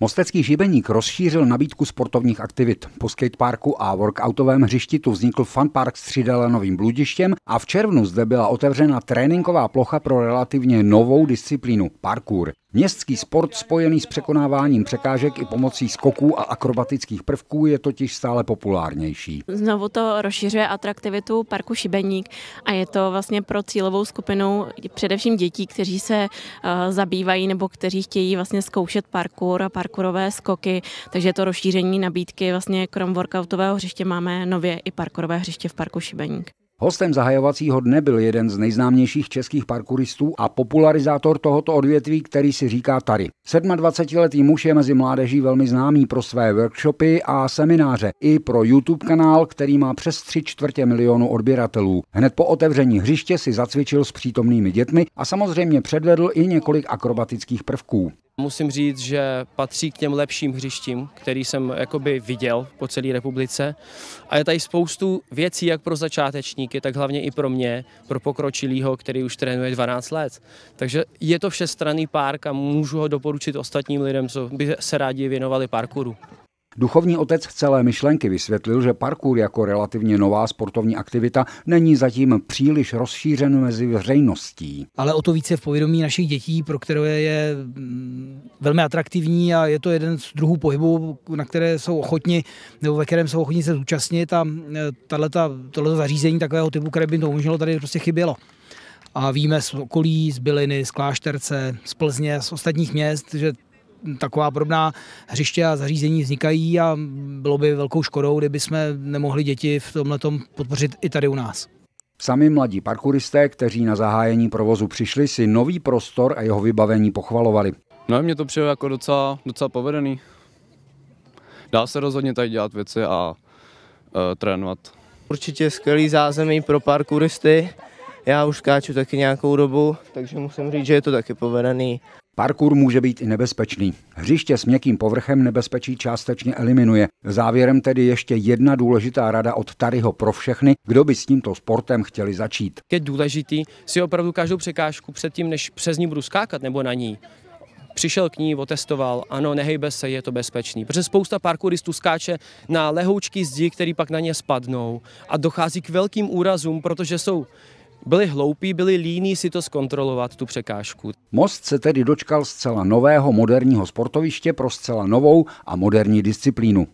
Mostecký žibeník rozšířil nabídku sportovních aktivit. Po skateparku a workoutovém hřišti tu vznikl fanpark s novým bludištěm a v červnu zde byla otevřena tréninková plocha pro relativně novou disciplínu – parkour. Městský sport spojený s překonáváním překážek i pomocí skoků a akrobatických prvků je totiž stále populárnější. Znovu to rozšiřuje atraktivitu parku Šibeník a je to vlastně pro cílovou skupinu především dětí, kteří se eh, zabývají nebo kteří chtějí vlastně zkoušet parkour a parkour parkourové skoky, takže to rozšíření nabídky vlastně krom workoutového hřiště máme nově i parkourové hřiště v parku Šibeník. Hostem zahajovacího dne byl jeden z nejznámějších českých parkouristů a popularizátor tohoto odvětví, který si říká Tary. 27-letý muž je mezi mládeží velmi známý pro své workshopy a semináře i pro YouTube kanál, který má přes 3 čtvrtě milionu odběratelů. Hned po otevření hřiště si zacvičil s přítomnými dětmi a samozřejmě předvedl i několik akrobatických prvků. Musím říct, že patří k těm lepším hřištím, který jsem jakoby viděl po celé republice. A je tady spoustu věcí, jak pro začátečníky, tak hlavně i pro mě, pro pokročilýho, který už trénuje 12 let. Takže je to všestranný park a můžu ho doporučit ostatním lidem, co by se rádi věnovali parkouru. Duchovní otec celé myšlenky vysvětlil, že parkour jako relativně nová sportovní aktivita není zatím příliš rozšířen mezi veřejností. Ale o to více v povědomí našich dětí, pro které je mm, velmi atraktivní a je to jeden z druhů pohybu, na které jsou ochotni, nebo ve kterém jsou ochotni se zúčastnit a e, tohleto zařízení takového typu, které by to umožnilo, tady prostě chybělo a víme z okolí, z Byliny, z Klášterce, z Plzně, z ostatních měst, že taková podobná hřiště a zařízení vznikají a bylo by velkou škodou, kdyby jsme nemohli děti v tomhle podpořit i tady u nás. Sami mladí parkouristé, kteří na zahájení provozu přišli, si nový prostor a jeho vybavení pochvalovali. No mě to přijde jako docela, docela povedený. Dá se rozhodně tady dělat věci a e, trénovat. Určitě skvělý zázemí pro parkouristy. Já už skáču taky nějakou dobu, takže musím říct, že je to taky povedený. Parkour může být i nebezpečný. Hřiště s měkkým povrchem nebezpečí částečně eliminuje. Závěrem tedy ještě jedna důležitá rada od Taryho pro všechny, kdo by s tímto sportem chtěli začít. Je důležitý si opravdu každou překážku předtím, než přes ní budu skákat nebo na ní, přišel k ní, otestoval, ano, nehejbe se, je to bezpečný. Protože spousta parkouristů skáče na lehoučky zdi, který pak na ně spadnou a dochází k velkým úrazům, protože jsou byli hloupí, byli líní si to zkontrolovat, tu překážku. Most se tedy dočkal zcela nového moderního sportoviště pro zcela novou a moderní disciplínu.